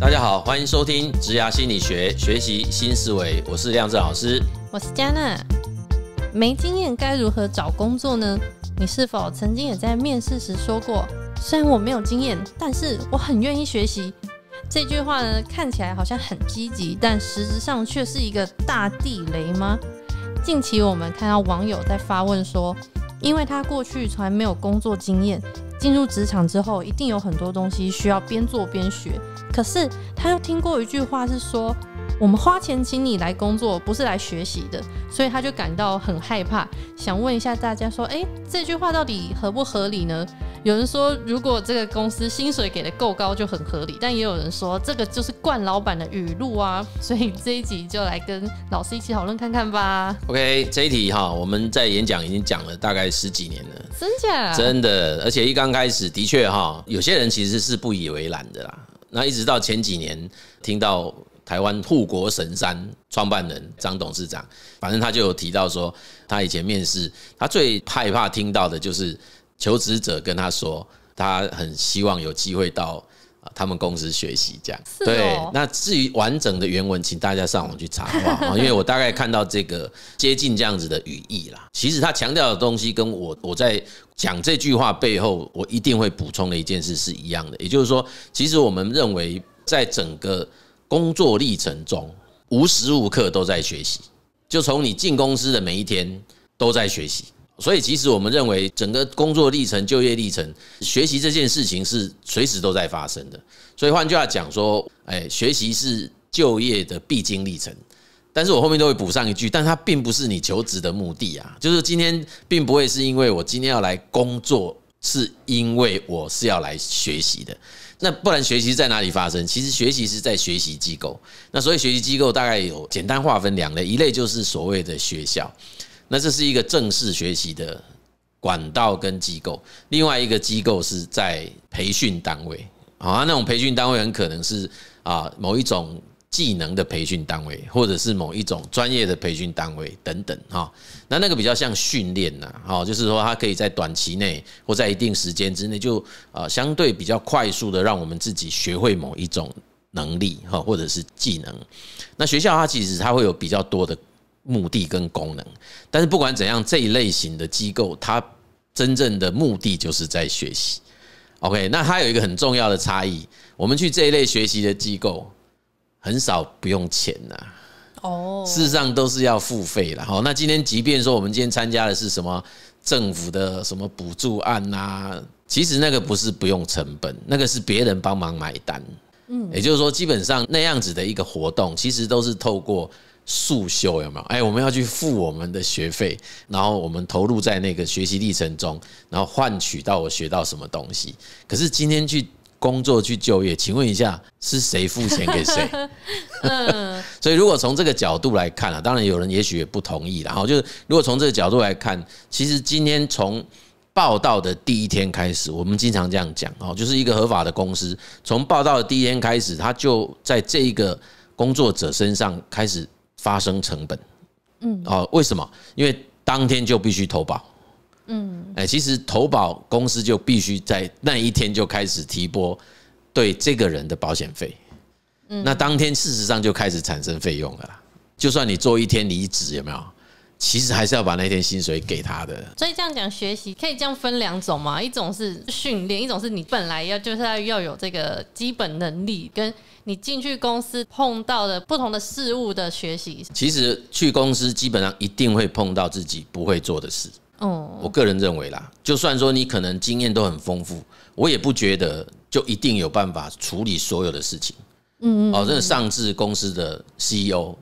大家好，欢迎收听《植牙心理学》，学习新思维。我是亮正老师，我是 Jana。没经验该如何找工作呢？你是否曾经也在面试时说过：“虽然我没有经验，但是我很愿意学习。”这句话呢，看起来好像很积极，但实质上却是一个大地雷吗？近期我们看到网友在发问说。因为他过去从来没有工作经验，进入职场之后一定有很多东西需要边做边学。可是他又听过一句话，是说我们花钱请你来工作，不是来学习的，所以他就感到很害怕，想问一下大家说，诶，这句话到底合不合理呢？有人说，如果这个公司薪水给的够高就很合理，但也有人说，这个就是惯老板的语录啊。所以这一集就来跟老师一起讨论看看吧。OK，这一题哈，我们在演讲已经讲了大概十几年了，真假？真的，而且一刚开始的确哈，有些人其实是不以为然的啦。那一直到前几年，听到台湾护国神山创办人张董事长，反正他就有提到说，他以前面试，他最害怕听到的就是。求职者跟他说，他很希望有机会到啊他们公司学习，这样对。那至于完整的原文，请大家上网去查嘛，因为我大概看到这个接近这样子的语义啦。其实他强调的东西，跟我我在讲这句话背后，我一定会补充的一件事是一样的，也就是说，其实我们认为，在整个工作历程中，无时无刻都在学习，就从你进公司的每一天都在学习。所以，其实我们认为整个工作历程、就业历程、学习这件事情是随时都在发生的。所以，换句话讲说，哎，学习是就业的必经历程。但是我后面都会补上一句，但它并不是你求职的目的啊。就是今天并不会是因为我今天要来工作，是因为我是要来学习的。那不然学习在哪里发生？其实学习是在学习机构。那所以学习机构大概有简单划分两类，一类就是所谓的学校。那这是一个正式学习的管道跟机构，另外一个机构是在培训单位，好，那种培训单位很可能是啊某一种技能的培训单位，或者是某一种专业的培训单位等等哈。那那个比较像训练呐，哈，就是说它可以在短期内或在一定时间之内，就啊相对比较快速的让我们自己学会某一种能力哈，或者是技能。那学校它其实它会有比较多的。目的跟功能，但是不管怎样，这一类型的机构，它真正的目的就是在学习。OK，那它有一个很重要的差异，我们去这一类学习的机构，很少不用钱啊。哦，事实上都是要付费的。好，那今天即便说我们今天参加的是什么政府的什么补助案呐，其实那个不是不用成本，那个是别人帮忙买单。嗯，也就是说，基本上那样子的一个活动，其实都是透过。速修有没有？哎，我们要去付我们的学费，然后我们投入在那个学习历程中，然后换取到我学到什么东西。可是今天去工作去就业，请问一下是谁付钱给谁？所以如果从这个角度来看啊，当然有人也许也不同意然后就是如果从这个角度来看，其实今天从报道的第一天开始，我们经常这样讲哦，就是一个合法的公司从报道的第一天开始，他就在这一个工作者身上开始。发生成本，嗯，哦，为什么？因为当天就必须投保，嗯，哎，其实投保公司就必须在那一天就开始提拨对这个人的保险费，嗯，那当天事实上就开始产生费用了，就算你做一天离职，有没有？其实还是要把那天薪水给他的。所以这样讲，学习可以这样分两种嘛，一种是训练，一种是你本来要就是要有这个基本能力，跟你进去公司碰到的不同的事物的学习。其实去公司基本上一定会碰到自己不会做的事。哦，我个人认为啦，就算说你可能经验都很丰富，我也不觉得就一定有办法处理所有的事情。嗯嗯。哦，真的上至公司的 CEO。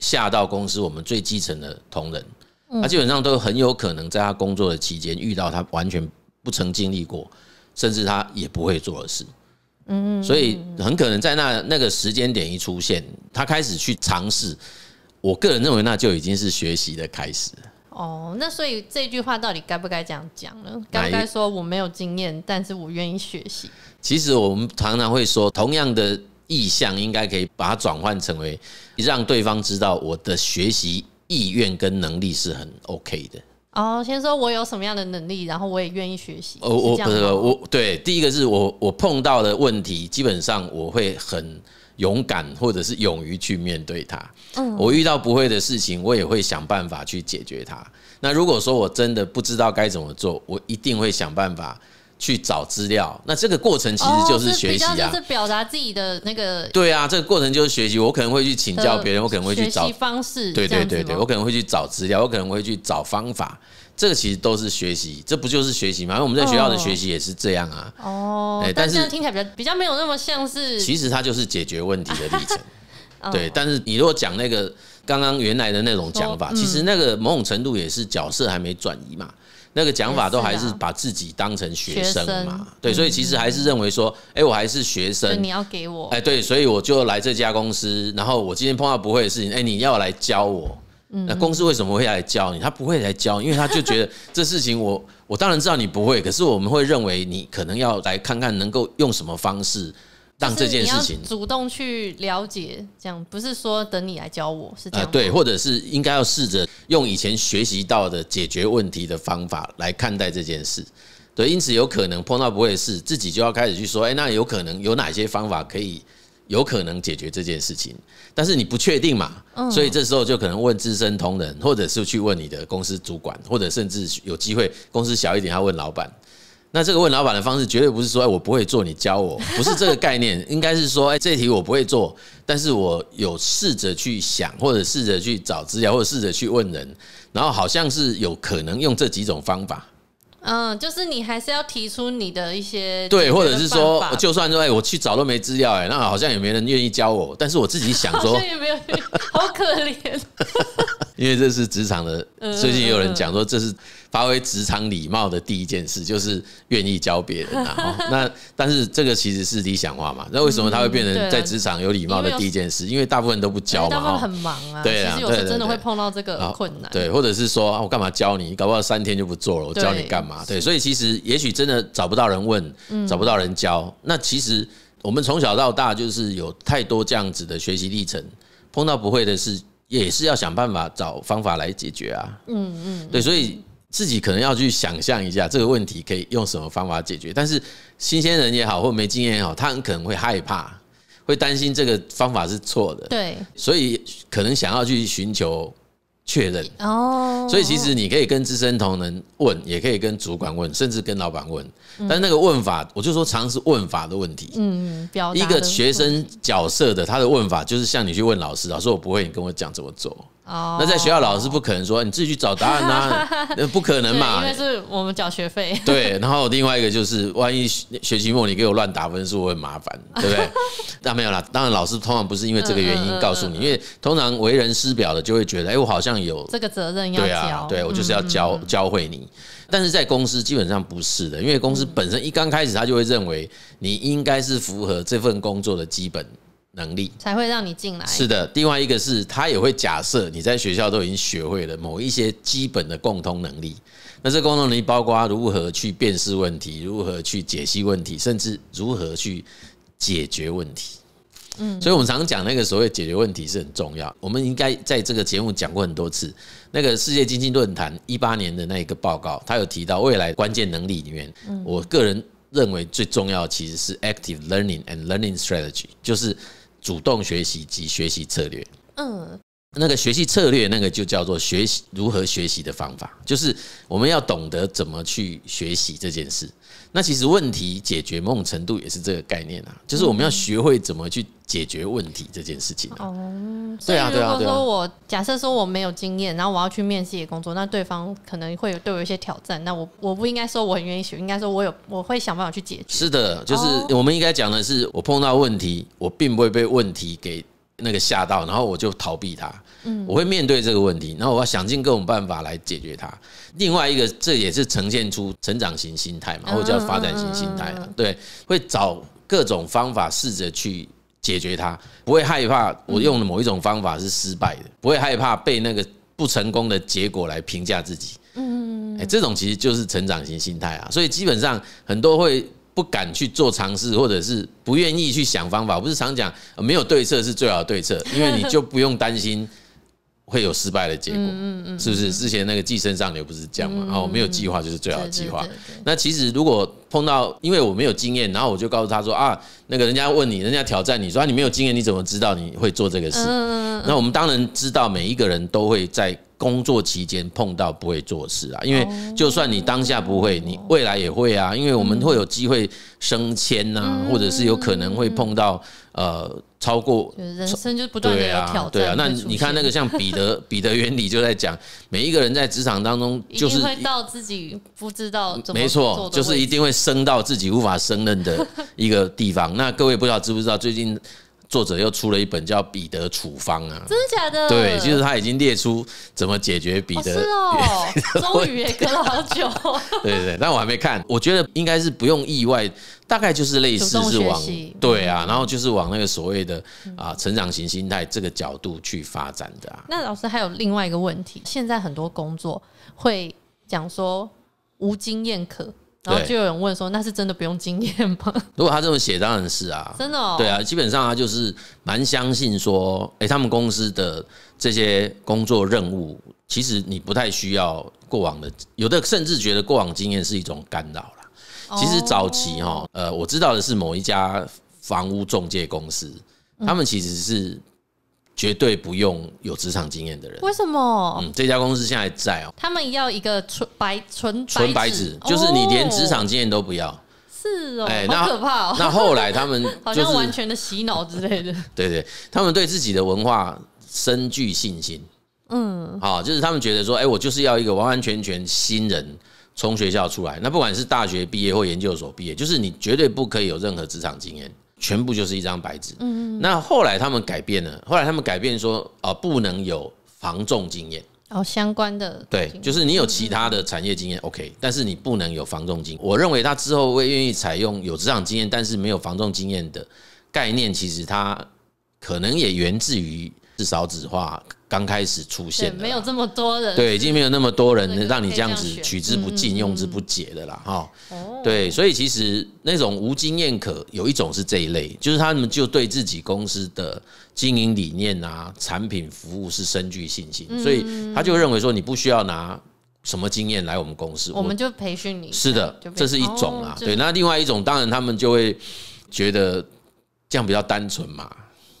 下到公司，我们最基层的同仁，他基本上都很有可能在他工作的期间遇到他完全不曾经历过，甚至他也不会做的事。嗯嗯，所以很可能在那那个时间点一出现，他开始去尝试。我个人认为，那就已经是学习的开始。哦，那所以这句话到底该不该这样讲呢？该不该说我没有经验，但是我愿意学习？其实我们常常会说同样的。意向应该可以把它转换成为让对方知道我的学习意愿跟能力是很 OK 的。哦，先说我有什么样的能力，然后我也愿意学习。呃，我不是我，对，第一个是我我碰到的问题，基本上我会很勇敢或者是勇于去面对它。嗯，我遇到不会的事情，我也会想办法去解决它。那如果说我真的不知道该怎么做，我一定会想办法。去找资料，那这个过程其实就是学习啊。就是表达自己的那个。对啊，这个过程就是学习。我可能会去请教别人，我可能会去找方式。对对对对，我可能会去找资料，我可能会去找方法。这个其实都是学习，这不就是学习吗？因为我们在学校的学习也是这样啊。哦。但是听起来比较比较没有那么像是。其实它就是解决问题的历程。对，但是你如果讲那个刚刚原来的那种讲法，其实那个某种程度也是角色还没转移嘛。那个讲法都还是把自己当成学生嘛，对，所以其实还是认为说，哎，我还是学生，你要给我，哎，对，所以我就来这家公司，然后我今天碰到不会的事情，哎，你要来教我。那公司为什么会来教你？他不会来教，因为他就觉得 这事情我我当然知道你不会，可是我们会认为你可能要来看看能够用什么方式。让这件事情主动去了解，这样不是说等你来教我，是这样对，或者是应该要试着用以前学习到的解决问题的方法来看待这件事，对，因此有可能碰到不会是自己就要开始去说，哎，那有可能有哪些方法可以有可能解决这件事情？但是你不确定嘛，所以这时候就可能问资深同仁，或者是去问你的公司主管，或者甚至有机会公司小一点要问老板。那这个问老板的方式绝对不是说哎我不会做你教我不是这个概念，应该是说哎这题我不会做，但是我有试着去想，或者试着去找资料，或者试着去问人，然后好像是有可能用这几种方法。嗯，就是你还是要提出你的一些对，或者是说就算说哎我去找都没资料哎，那好像也没人愿意教我，但是我自己想说也没有，好可怜。因为这是职场的，最近也有人讲说，这是发挥职场礼貌的第一件事，就是愿意教别人啊。那但是这个其实是理想化嘛？那为什么他会变成在职场有礼貌的第一件事？因为大部分人都不教嘛。他很忙啊。对啊，对对对。真的会碰到这个困难。对，或者是说啊，我干嘛教你？你搞不好三天就不做了。我教你干嘛？对，所以其实也许真的找不到人问，找不到人教。那其实我们从小到大就是有太多这样子的学习历程，碰到不会的事。也是要想办法找方法来解决啊，嗯嗯，对，所以自己可能要去想象一下这个问题可以用什么方法解决，但是新鲜人也好或没经验也好，他很可能会害怕，会担心这个方法是错的，对，所以可能想要去寻求。确认哦，所以其实你可以跟资深同仁问，也可以跟主管问，甚至跟老板问。但那个问法，我就说常是问法的问题。嗯表一个学生角色的他的问法，就是像你去问老师，老师我不会，你跟我讲怎么做。那在学校老师不可能说你自己去找答案啊，那不可能嘛，因为我们缴学费。对，然后另外一个就是，万一学期末你给我乱打分数我很麻烦，对不对？那 没有啦，当然老师通常不是因为这个原因告诉你，因为通常为人师表的就会觉得，哎，我好像有这个责任要对啊，对我就是要教教会你。但是在公司基本上不是的，因为公司本身一刚开始他就会认为你应该是符合这份工作的基本。能力才会让你进来。是的，另外一个是他也会假设你在学校都已经学会了某一些基本的共通能力。那这共通能力包括如何去辨识问题，如何去解析问题，甚至如何去解决问题。嗯，所以我们常讲那个所谓解决问题是很重要。我们应该在这个节目讲过很多次。那个世界经济论坛一八年的那一个报告，他有提到未来关键能力里面，我个人认为最重要其实是 active learning and learning strategy，就是主动学习及学习策略，嗯，那个学习策略，那个就叫做学习如何学习的方法，就是我们要懂得怎么去学习这件事。那其实问题解决某种程度也是这个概念啊，就是我们要学会怎么去解决问题这件事情啊。哦，对啊对啊对啊！啊。果我假设说我没有经验，然后我要去面试工作，那对方可能会有对我一些挑战，那我我不应该说我很愿意学，应该说我有我会想办法去解决。是的，就是我们应该讲的是，我碰到问题，我并不会被问题给。那个吓到，然后我就逃避它。嗯，我会面对这个问题，然后我要想尽各种办法来解决它。另外一个，这也是呈现出成长型心态嘛，或者叫发展型心态啊，对，会找各种方法试着去解决它，不会害怕我用某一种方法是失败的，不会害怕被那个不成功的结果来评价自己。嗯，哎，这种其实就是成长型心态啊。所以基本上很多会。不敢去做尝试，或者是不愿意去想方法。不是常讲，没有对策是最好的对策，因为你就不用担心会有失败的结果。嗯嗯嗯，是不是？之前那个寄生上流不是这样嘛？哦，没有计划就是最好的计划。那其实如果。碰到，因为我没有经验，然后我就告诉他说啊，那个人家问你，人家挑战你说你没有经验，你怎么知道你会做这个事？那我们当然知道，每一个人都会在工作期间碰到不会做事啊，因为就算你当下不会，你未来也会啊，因为我们会有机会升迁呐，或者是有可能会碰到。呃，超过人生就不断的挑战，对啊。那你看那个像彼得 彼得原理，就在讲每一个人在职场当中，就是到自己不知道，没错，就是一定会升到自己无法胜任的一个地方。那各位不知道知不知道最近？作者又出了一本叫《彼得处方》啊，真的假的？对，就是他已经列出怎么解决彼得。好吃哦！终于也隔了好久。对 对，但我还没看，我觉得应该是不用意外，大概就是类似是往对啊，然后就是往那个所谓的啊成长型心态这个角度去发展的啊。那老师还有另外一个问题，现在很多工作会讲说无经验可。然后就有人问说：“那是真的不用经验吗？” 如果他这么写，当然是啊，真的。对啊，基本上他就是蛮相信说，哎，他们公司的这些工作任务，其实你不太需要过往的，有的甚至觉得过往经验是一种干扰啦。其实早期哈，呃，我知道的是某一家房屋中介公司，他们其实是。绝对不用有职场经验的人，为什么？嗯，这家公司现在在哦，他们要一个纯白纯纯白纸，就是你连职场经验都不要，是哦，哎，那可怕。那后来他们 好像完全的洗脑之类的。对对，他们对自己的文化深具信心。嗯，好，就是他们觉得说，哎，我就是要一个完完全全新人从学校出来，那不管是大学毕业或研究所毕业，就是你绝对不可以有任何职场经验。全部就是一张白纸。嗯嗯。那后来他们改变了，后来他们改变说，啊，不能有防重经验。哦，相关的。对，就是你有其他的产业经验，OK，但是你不能有防重经。我认为他之后会愿意采用有职场经验，但是没有防重经验的概念，其实它可能也源自于。至少子化刚开始出现，没有这么多人，对，已经没有那么多人让你这样子取之不尽、用之不竭的了，哈。对，所以其实那种无经验可，有一种是这一类，就是他们就对自己公司的经营理念啊、产品服务是深具信心，所以他就认为说你不需要拿什么经验来我们公司，我们就培训你。是的，这是一种啊。对，那另外一种当然他们就会觉得这样比较单纯嘛。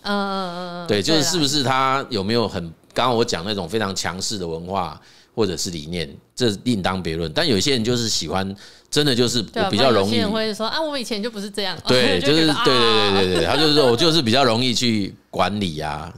嗯嗯嗯嗯，对，就是是不是他有没有很刚刚我讲那种非常强势的文化或者是理念，这另当别论。但有些人就是喜欢，真的就是我比较容易。有些人会说啊，我以前就不是这样。对，就是对对对对，对，他就是说我就是比较容易去管理啊，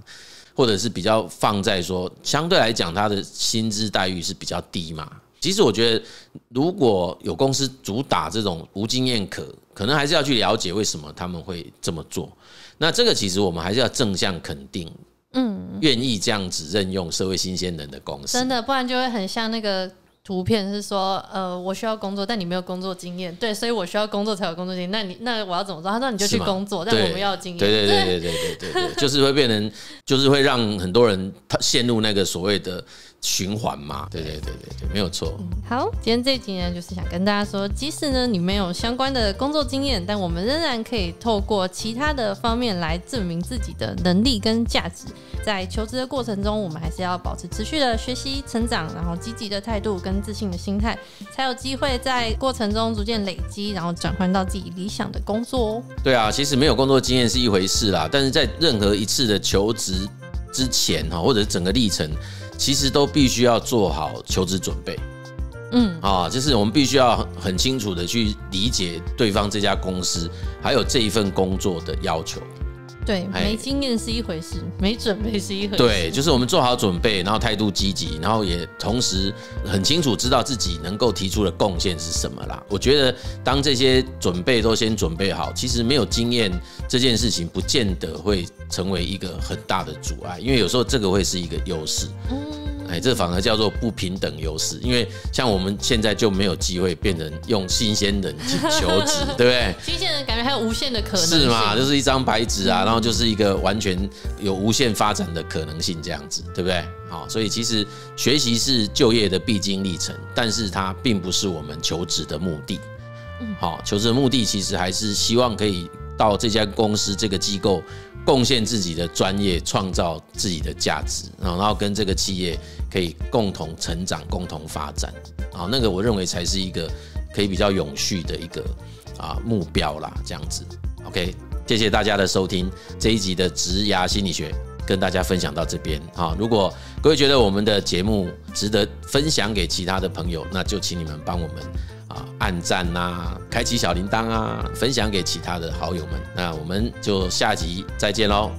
或者是比较放在说相对来讲他的薪资待遇是比较低嘛。其实我觉得如果有公司主打这种无经验可。可能还是要去了解为什么他们会这么做。那这个其实我们还是要正向肯定，嗯，愿意这样子任用社会新鲜人的公司。真的，不然就会很像那个图片是说，呃，我需要工作，但你没有工作经验，对，所以我需要工作才有工作经验。那你那我要怎么做？他说你就去工作，但我不要经验。对对对对对对对对，就是会变成，就是会让很多人他陷入那个所谓的。循环嘛，对对对对对，没有错。好，今天这一集呢，就是想跟大家说，即使呢你没有相关的工作经验，但我们仍然可以透过其他的方面来证明自己的能力跟价值。在求职的过程中，我们还是要保持持续的学习、成长，然后积极的态度跟自信的心态，才有机会在过程中逐渐累积，然后转换到自己理想的工作哦。对啊，其实没有工作经验是一回事啦，但是在任何一次的求职之前哈，或者是整个历程。其实都必须要做好求职准备，嗯，啊，就是我们必须要很清楚的去理解对方这家公司还有这一份工作的要求。对，没经验是一回事，没准备是一回事。对，就是我们做好准备，然后态度积极，然后也同时很清楚知道自己能够提出的贡献是什么啦。我觉得当这些准备都先准备好，其实没有经验这件事情不见得会成为一个很大的阻碍，因为有时候这个会是一个优势。嗯。哎，这反而叫做不平等优势，因为像我们现在就没有机会变成用新鲜人去求职，对不对？新鲜人感觉还有无限的可能，是嘛？就是一张白纸啊，然后就是一个完全有无限发展的可能性这样子，对不对？好，所以其实学习是就业的必经历程，但是它并不是我们求职的目的。嗯，好，求职目的其实还是希望可以到这家公司、这个机构。贡献自己的专业，创造自己的价值然后跟这个企业可以共同成长、共同发展啊，那个我认为才是一个可以比较永续的一个啊目标啦，这样子。OK，谢谢大家的收听这一集的职牙心理学，跟大家分享到这边啊。如果各位觉得我们的节目值得分享给其他的朋友，那就请你们帮我们。啊，按赞呐，开启小铃铛啊，分享给其他的好友们。那我们就下集再见喽。